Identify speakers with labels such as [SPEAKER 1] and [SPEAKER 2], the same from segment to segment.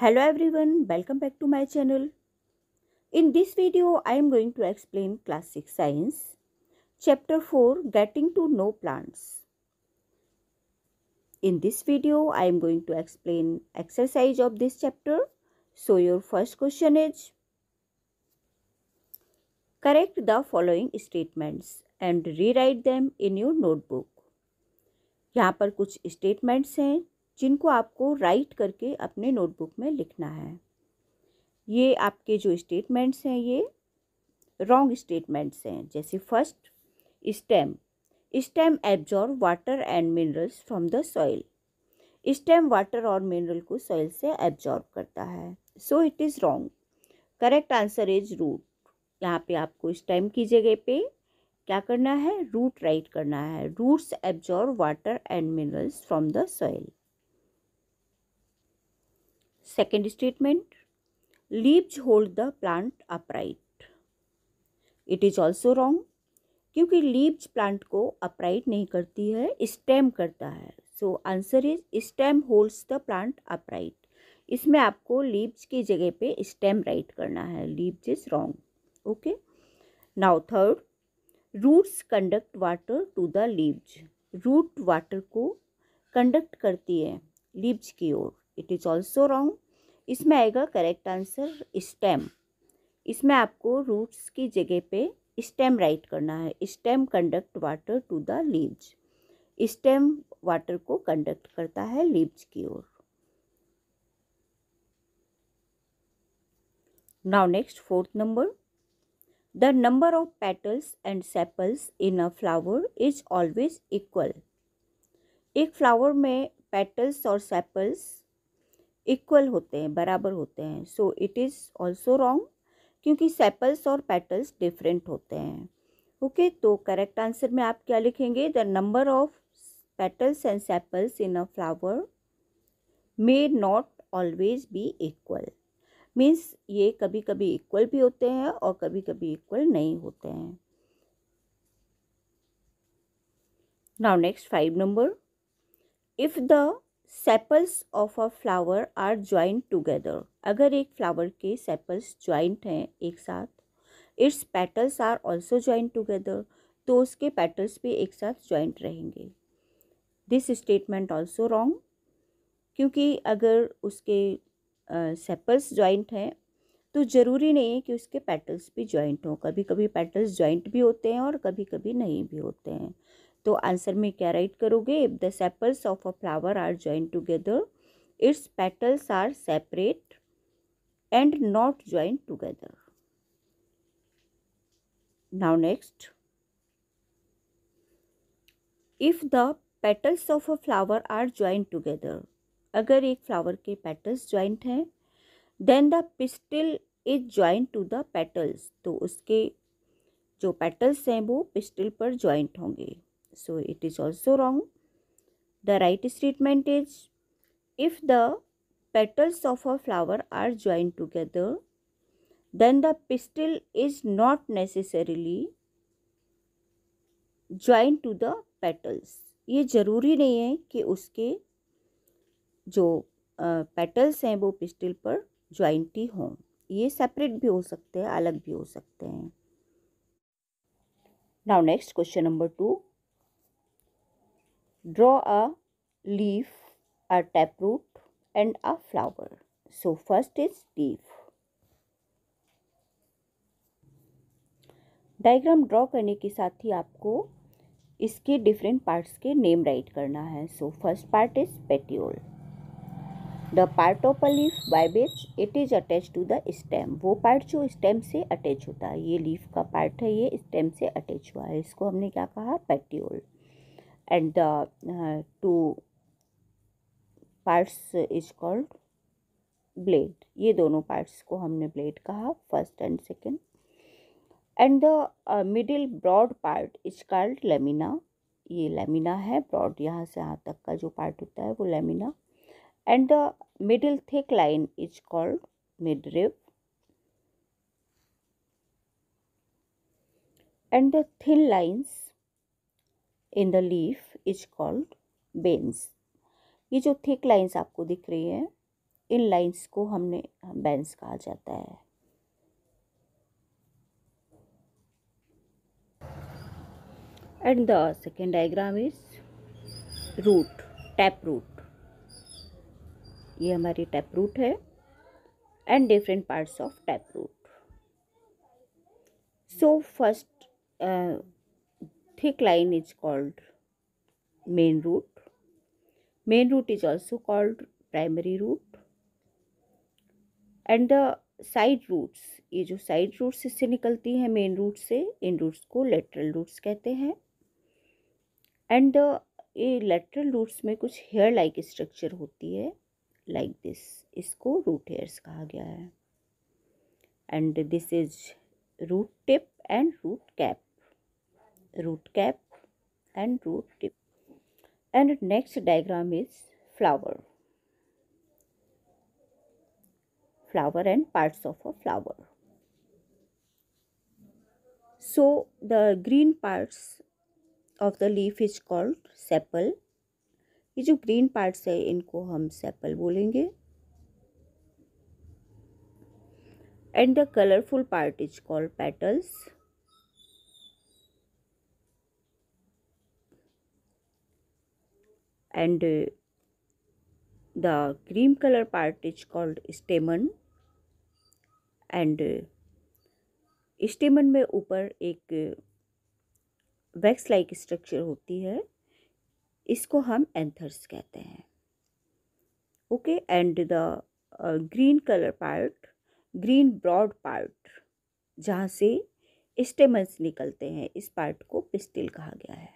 [SPEAKER 1] hello everyone welcome back to my channel in this video i am going to explain class 6 science chapter 4 getting to know plants in this video i am going to explain exercise of this chapter so your first question is correct the following statements and rewrite them in your notebook यहाँ पर कुछ statements हैं जिनको आपको right करके अपने notebook में लिखना है ये आपके जो स्टेटमेंट्स हैं ये रॉन्ग स्टेटमेंट्स हैं जैसे first stem stem absorb water and minerals from the soil stem water और मिनरल को सॉइल से एब्जॉर्व करता है so it is wrong correct answer is root यहाँ पे आपको स्टेम की जगह पे क्या करना है रूट राइट करना है roots absorb water and minerals from the soil Second statement leaves hold the plant upright. It is also wrong क्योंकि लीव्स प्लांट को अपराइट नहीं करती है स्टेम करता है so answer is stem holds the plant upright इसमें आपको leaves की जगह पे स्टेम राइट करना है leaves is wrong okay now third roots conduct water to the leaves root water को कंडक्ट करती है लीव्स की ओर इट इज़ ऑल्सो रॉन्ग इसमें आएगा करेक्ट आंसर स्टेम इसमें आपको रूट्स की जगह पे स्टेम राइट करना है stem conduct water to the leaves stem water को कंडक्ट करता है लीव्स की ओर now next fourth number the number of petals and sepals in a flower is always equal एक फ्लावर में पेटल्स और सेपल्स इक्वल होते हैं बराबर होते हैं so it is also wrong क्योंकि सेपल्स और पेटल्स डिफरेंट होते हैं ओके okay, तो करेक्ट आंसर में आप क्या लिखेंगे the number of petals and sepals in a flower may not always be equal means ये कभी कभी इक्वल भी होते हैं और कभी कभी इक्वल नहीं होते हैं now next five number if the sepals of a flower are joint together अगर एक फ्लावर के सेपल्स ज्वाइंट हैं एक साथ its petals are also joint together तो उसके पेटल्स भी एक साथ ज्वाइंट रहेंगे दिस स्टेटमेंट ऑल्सो रॉन्ग क्योंकि अगर उसके सेपल्स uh, ज्वाइंट हैं तो ज़रूरी नहीं है कि उसके पेटल्स भी ज्वाइंट हों कभी कभी पेटल्स ज्वाइंट भी होते हैं और कभी कभी नहीं भी होते हैं तो आंसर में क्या राइट करोगे if the sepals of a flower are join together its petals are separate and not join together now next if the petals of a flower are join together अगर एक फ्लावर के petals joint हैं then the pistil is joint to the petals तो उसके जो petals हैं वो pistil पर ज्वाइंट होंगे so it is also wrong the right statement is if the petals of a flower are joined together then the pistil is not necessarily joined to the petals ये ज़रूरी नहीं है कि उसके जो पेटल्स हैं वो पिस्टिल पर ज्वाइंट ही हों ये सेपरेट भी हो सकते हैं अलग भी हो सकते हैं now next question number two draw a leaf, a taproot and a flower. So first is leaf. Diagram draw करने के साथ ही आपको इसके डिफरेंट पार्ट्स के नेम राइट करना है so first part is petiole the part of a leaf by it is attach to the stem वो पार्ट जो स्टेम से अटैच होता है ये लीफ का पार्ट है ये स्टेम से अटैच हुआ है इसको हमने क्या कहा petiole and the uh, two parts is called blade ये दोनों parts को हमने blade कहा first and second and the uh, middle broad part is called lamina ये lamina है broad यहाँ से यहाँ तक का जो part होता है वो lamina and the middle thick line is called midrib and the thin lines in the leaf is called veins ये जो थिक लाइंस आपको दिख रही हैं इन लाइंस को हमने बेंस कहा जाता है and the second diagram is root tap root ये हमारी टैप रूट है and different parts of tap root so first thick line is called main root. Main root is also called primary root. And the side roots ये जो side roots इससे निकलती हैं main root से इन roots को lateral roots कहते हैं एंड ये लेटरल रूट्स में कुछ हेयर लाइक स्ट्रक्चर होती है लाइक like दिस इसको रूट हेयर्स कहा गया है and this is root tip and root cap root cap and root tip and next diagram is flower flower and parts of a flower so the green parts of the leaf is called sepal ये जो green parts है इनको हम sepal बोलेंगे and the colourful part is called petals and uh, the cream color part is called stamen and uh, में ऊपर एक wax like structure होती है इसको हम एंथर्स कहते हैं okay and the green colour part green broad part जहाँ से स्टेमन्स निकलते हैं इस पार्ट को पिस्टिल कहा गया है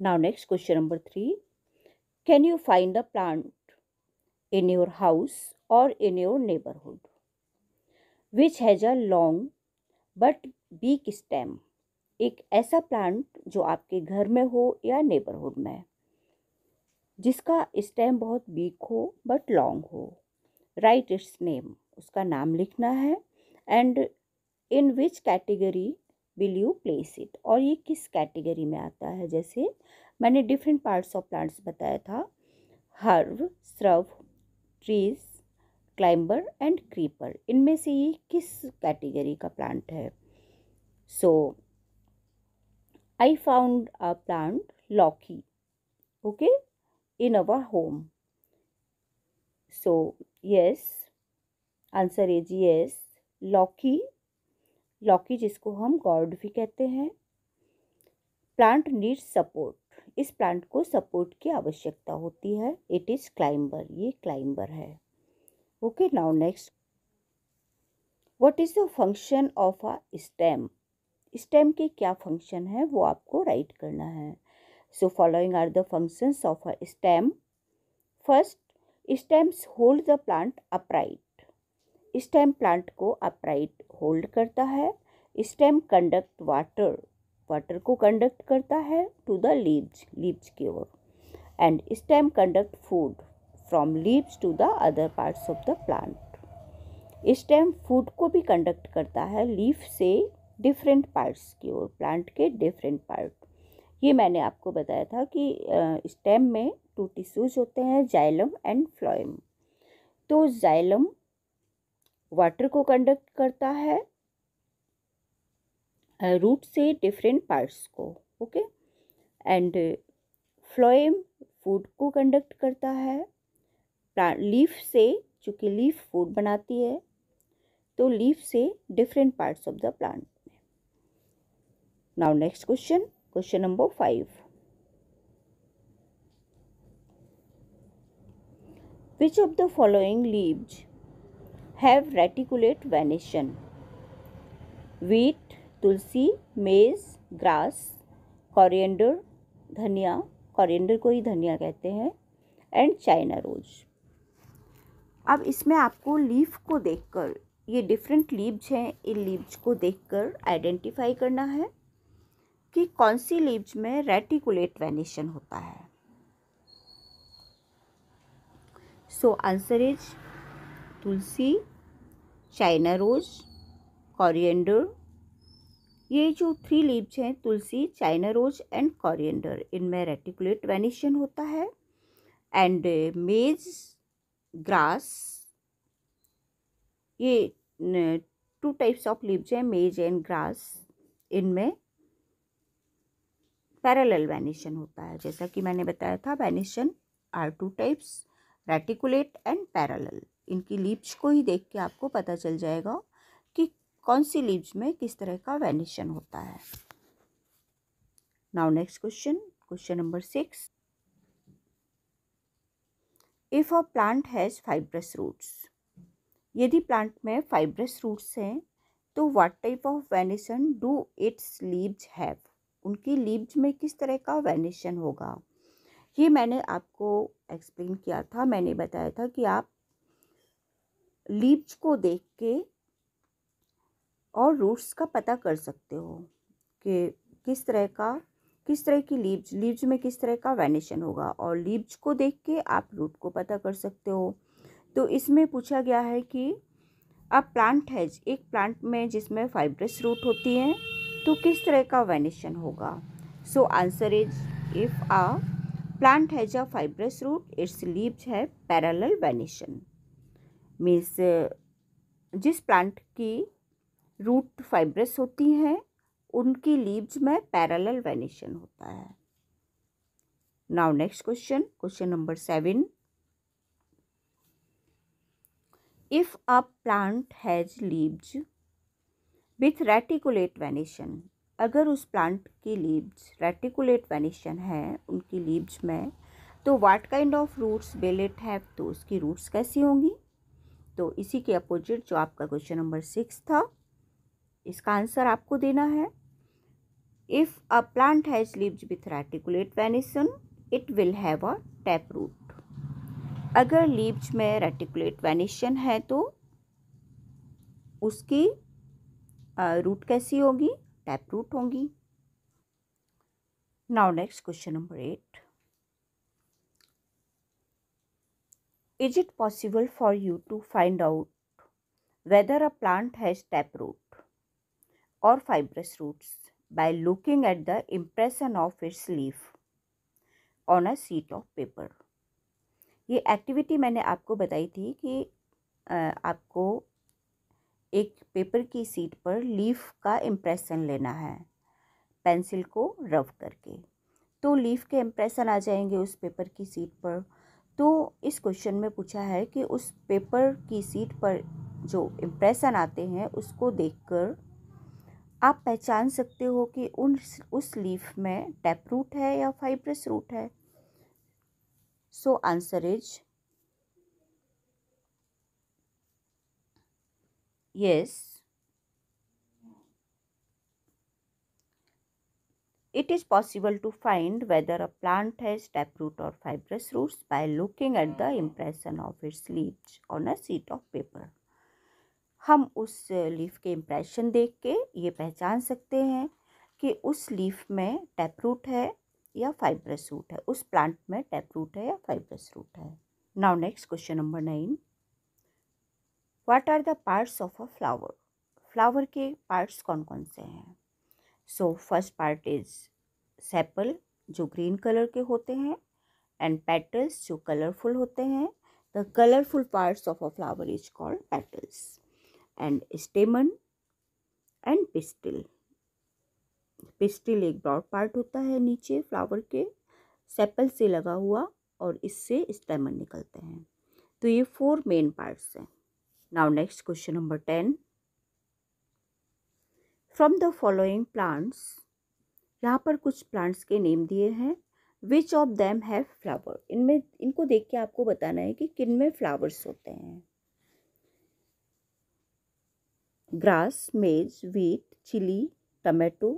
[SPEAKER 1] Now next question number 3. Can you find a plant in your house or in your neighborhood which has a long but weak stem? एक ऐसा प्लांट जो आपके घर में हो या नेबरहुड में जिसका स्टेम बहुत वीक हो बट लॉन्ग हो राइट इट्स नेम उसका नाम लिखना है and in which category will you place it और ये किस कैटेगरी में आता है जैसे मैंने डिफरेंट पार्ट्स ऑफ प्लांट्स बताया था herb shrub trees climber and creeper इनमें से ये किस कैटेगरी का प्लांट है so I found a plant lauki okay in our home so yes answer is yes lauki लौकी जिसको हम गॉड भी कहते हैं प्लांट नीड सपोर्ट इस प्लांट को सपोर्ट की आवश्यकता होती है इट इज़ क्लाइंबर ये क्लाइंबर है okay now next what is the function of a stem stem के क्या फंक्शन है वो आपको राइट करना है so following are the functions of a stem first stems hold the plant upright stem plant को अपराइट होल्ड करता है स्टेम कंडक्ट वाटर वाटर को कंडक्ट करता है टू द लीव्स लीव्स की ओर and stem conduct food from leaves to the other parts of the plant stem food को भी कंडक्ट करता है लीफ से डिफरेंट पार्ट्स की ओर प्लांट के डिफरेंट पार्ट ये मैंने आपको बताया था कि स्टेम में टू टिश्यूज होते हैं जाइलम एंड फ्लोएम तो जाइलम वाटर को कंडक्ट करता है रूट से डिफरेंट पार्ट्स को ओके एंड फ्लोएम फूड को कंडक्ट करता है लीफ से चूँकि लीफ फूड बनाती है तो लीफ से different parts of the plant में now next question question number five which of the following leaves have reticulate venation wheat tulsi maize grass coriander धनिया कॉरियंडर को ही धनिया कहते हैं एंड चाइना रोज अब इसमें आपको लीफ को देखकर ये डिफरेंट लीव्स हैं इन लीव्स को देखकर आइडेंटिफाई करना है कि कौन सी लीव्स में रेटिकुलेट वेनेशन होता है so answer is tulsi China rose coriander ये जो थ्री लीव्स हैं tulsi China rose and coriander इनमें रेटिकुलेट वेनिशन होता है एंड मेज ग्रास ये टू टाइप्स ऑफ लीव्स हैं मेज एंड ग्रास इनमें पैरेलल वेनिशन होता है जैसा कि मैंने बताया था venation are two types reticulate and parallel इनकी लिप्स को ही देख के आपको पता चल जाएगा कि कौन सी लिप्स में किस तरह का वेनेशन होता है now next question question number six if a plant has fibrous roots यदि प्लांट में फाइब्रस रूट्स हैं तो what type of venation do its leaves have उनकी लीव्स में किस तरह का वेनेशन होगा ये मैंने आपको एक्सप्लेन किया था मैंने बताया था कि आप लीव्स को देख के और रूट्स का पता कर सकते हो कि किस तरह का किस तरह की लीव्स लीव्स में किस तरह का वैनेशन होगा और लीव्स को देख के आप रूट को पता कर सकते हो तो इसमें पूछा गया है कि अब प्लांट है एक प्लांट में जिसमें फाइब्रस रूट होती है तो किस तरह का वैनेशन होगा so answer is if a plant has a fibrous root its leaves है पैरेलल वैनेशन मीन्स uh, जिस प्लांट की रूट फाइब्रस होती हैं उनकी लीव्स में पैरेलल वेनेशन होता है now next question question number seven if a plant has leaves with reticulate venation अगर उस प्लांट की लीव्स रेटिकुलेट वेनेशन है उनकी लीव्स में तो what kind of roots will it है हैव तो उसकी रूट्स कैसी होंगी तो इसी के अपोजिट जो आपका क्वेश्चन नंबर सिक्स था इसका आंसर आपको देना है if a plant has leaves with reticulate venation it will have a tap root अगर लीव्स में रेटिकुलेट वेनिशन है तो उसकी रूट कैसी होगी टैप रूट होगी now next question number eight Is it possible for you to find out whether a plant has tap root or fibrous roots by looking at the impression of its leaf on a sheet of paper? ये activity मैंने आपको बताई थी कि आपको एक paper की seat पर लीफ का इम्प्रेशन लेना है पेंसिल को रफ करके तो लीफ के इम्प्रेशन आ जाएंगे उस पेपर की सीट पर तो इस क्वेश्चन में पूछा है कि उस पेपर की सीट पर जो इम्प्रेशन आते हैं उसको देखकर आप पहचान सकते हो कि उन उस लीफ में टैप रूट है या फाइब्रस रूट है so answer is yes It is possible to find whether a plant has taproot or fibrous roots by looking at the impression of its leaves on a sheet of paper. हम उस leaf uh, के impression देख के ये पहचान सकते हैं कि उस लीफ में रूट है या फाइब्रस रूट है उस प्लांट में रूट है या फाइब्रस रूट है now next question number nine what are the parts of a flower flower के पार्ट्स कौन कौन से हैं so first part is sepal जो ग्रीन कलर के होते हैं एंड पेटल्स जो कलरफुल होते हैं the colourful parts of a flower is called petals and stamen and pistil pistil एक ब्रॉड पार्ट होता है नीचे फ्लावर के सेपल से लगा हुआ और इससे स्टेमन निकलते हैं तो ये फोर मेन पार्ट्स हैं now next question number ten from the following plants यहाँ पर कुछ प्लांट्स के नेम दिए हैं which of them have flower इनमें इनको देख के आपको बताना है कि किन में फ्लावर्स होते हैं grass maize wheat chilli tomato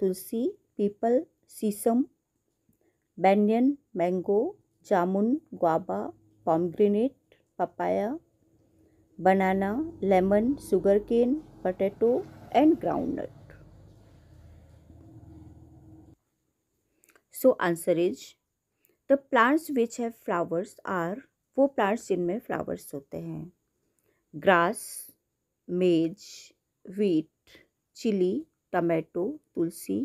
[SPEAKER 1] tulsi peepal shisham banyan mango jamun guava pomegranate papaya banana lemon sugarcane potato and groundnut so answer is the plants which have flowers are वो प्लांट्स जिनमें फ्लावर्स होते हैं grass maize wheat chilli tomato tulsi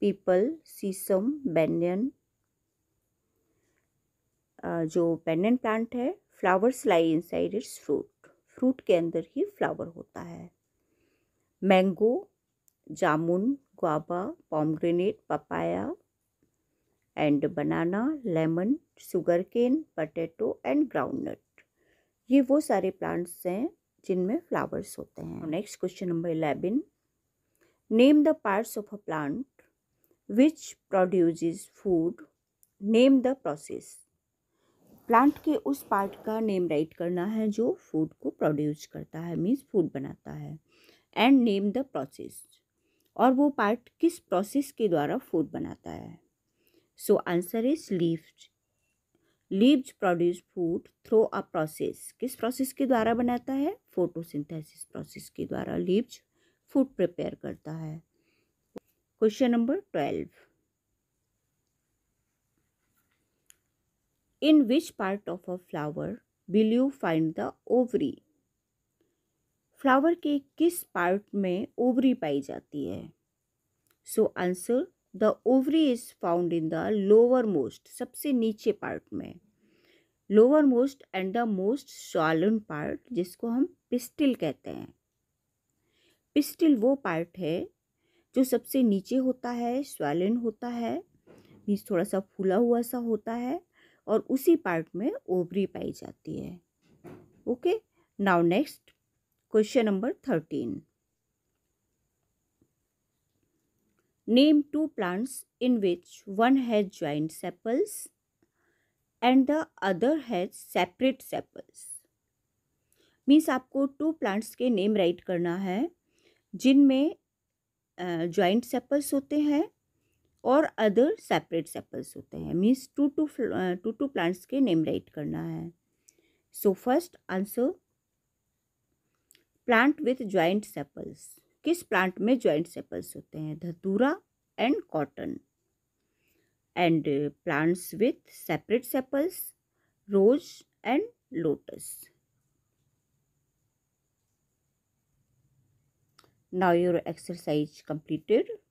[SPEAKER 1] peepal shisham banyan जो banyan plant है flowers lie inside its fruit fruit के अंदर ही flower होता है mango jamun guava pomegranate papaya and banana lemon sugarcane potato and groundnut ये वो सारे प्लांट्स हैं जिनमें फ्लावर्स होते हैं next question number eleven name the parts of a plant which produce food name the process plant के उस part का नेम राइट करना है जो फूड को प्रोड्यूस करता है मीन्स फूड बनाता है एंड नेम द प्रोसेस और वो पार्ट किस प्रोसेस के द्वारा फूड बनाता है so answer is leaves leaves produce food through a process किस प्रोसेस के द्वारा बनाता है फोटोसिंथेसिस प्रोसेस के द्वारा लीव्स फूड प्रिपेयर करता है question number twelve in which part of a flower will you find the ovary flower के किस पार्ट में ओवरी पाई जाती है so answer the ovary is found in the lowermost सबसे नीचे पार्ट में lowermost and the most swollen part जिसको हम पिस्टिल कहते हैं पिस्टिल वो पार्ट है जो सबसे नीचे होता है स्वेलिन होता है मीन्स थोड़ा सा फूला हुआ सा होता है और उसी पार्ट में ओवरी पाई जाती है okay now next question number thirteen name two plants in which one has joint sepals and the other has separate sepals means आपको टू प्लांट्स के नेम राइट करना है जिनमें ज्वाइंट सेपल्स होते हैं और अदर सेपरेट सेपल्स होते हैं means two two two two plants के नेम राइट करना है so first answer plant with joint sepals किस प्लांट में ज्वाइंट सेपल्स होते हैं datura and cotton and plants with separate sepals rose and lotus now your exercise completed